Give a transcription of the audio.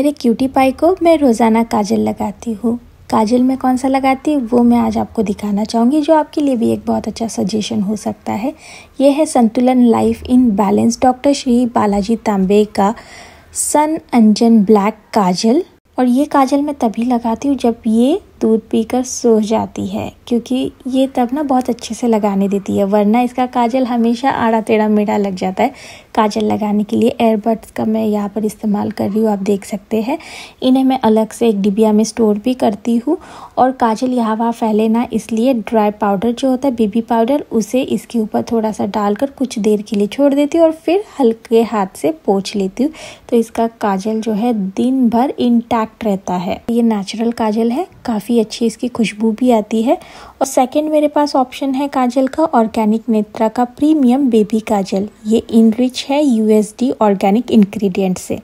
मेरे cutie pie को मैं रोज़ाना काजल लगाती हूँ काजल में कौन सा लगाती हूँ वो मैं आज आपको दिखाना चाहूँगी जो आपके लिए भी एक बहुत अच्छा सजेशन हो सकता है ये है संतुलन life in balance doctor Shri Balaji Tambe का सन अंजन ब्लैक काजल और ये काजल मैं तभी लगाती हूँ जब ये दूध पीकर सो जाती है क्योंकि ये तब ना बहुत अच्छे से लगाने देती है वरना इसका काजल हमेशा आड़ा टेढ़ा मेढ़ा लग जाता है काजल लगाने के लिए एयरबड्स का मैं यहाँ पर इस्तेमाल कर रही हूँ आप देख सकते हैं इन्हें मैं अलग से एक डिबिया में स्टोर भी करती हूँ और काजल यहाँ वहाँ फैले ना इसलिए ड्राई पाउडर जो होता है बेबी पाउडर उसे इसके ऊपर थोड़ा सा डालकर कुछ देर के लिए छोड़ देती हूँ और फिर हल्के हाथ से पोछ लेती हूँ तो इसका काजल जो है दिन भर इंटैक्ट रहता है ये नेचुरल काजल है काफ़ी काफ़ी अच्छी इसकी खुशबू भी आती है और सेकंड मेरे पास ऑप्शन है काजल का ऑर्गेनिक नेत्रा का प्रीमियम बेबी काजल ये इनरिच है यूएसडी ऑर्गेनिक इंग्रेडिएंट से